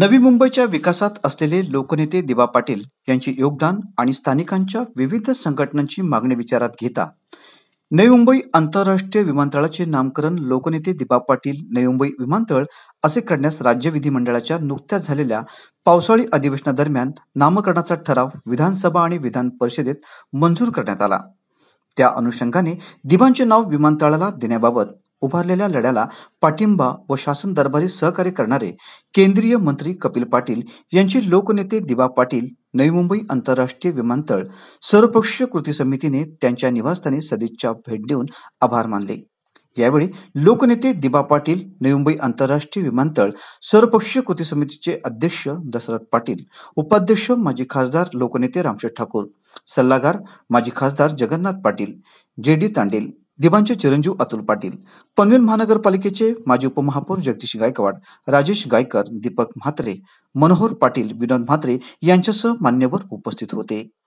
नवी मुंबईच्या विकासात असलेले लोकनेते दिवा पाटील यांचे योगदान आणि स्थानिकांच्या विविध संघटनांची मागणी विचारात घेता नवी मुंबई आंतरराष्ट्रीय विमानतळाचे नामकरण लोकनेते दिबा पाटील नवी मुंबई विमानतळ असे करण्यास राज्य विधिमंडळाच्या नुकत्याच झालेल्या पावसाळी अधिवेशनादरम्यान नामकरणाचा ठराव विधानसभा आणि विधान परिषदेत मंजूर करण्यात आला त्या अनुषंगाने दिबांचे नाव विमानतळाला देण्याबाबत उभारलेल्या लढ्याला पाठिंबा व शासन दरबारी सहकार्य करणारे केंद्रीय मंत्री कपिल पाटील यांची लोकनेते दिबा पाटील नवी मुंबई आंतरराष्ट्रीय विमानतळ सर्वपक्षीय कृती समितीने त्यांच्या निवासस्थानी सदिच्छा भेट देऊन आभार मानले यावेळी लोकनेते दिबा पाटील नवी मुंबई आंतरराष्ट्रीय विमानतळ सर्वपक्षीय कृती समितीचे अध्यक्ष दशरथ पाटील उपाध्यक्ष माजी खासदार लोकनेते रामशेठ ठाकूर सल्लागार माजी खासदार जगन्नाथ पाटील जे डी तांडेल दिवांचे चिरंजीव अतुल पाटील पनवेल महानगरपालिकेचे माजी उपमहापौर जगदीश गायकवाड राजेश गायकर दीपक म्हात्रे मनोहर पाटील विनोद म्हात्रे यांच्यासह मान्यवर उपस्थित होते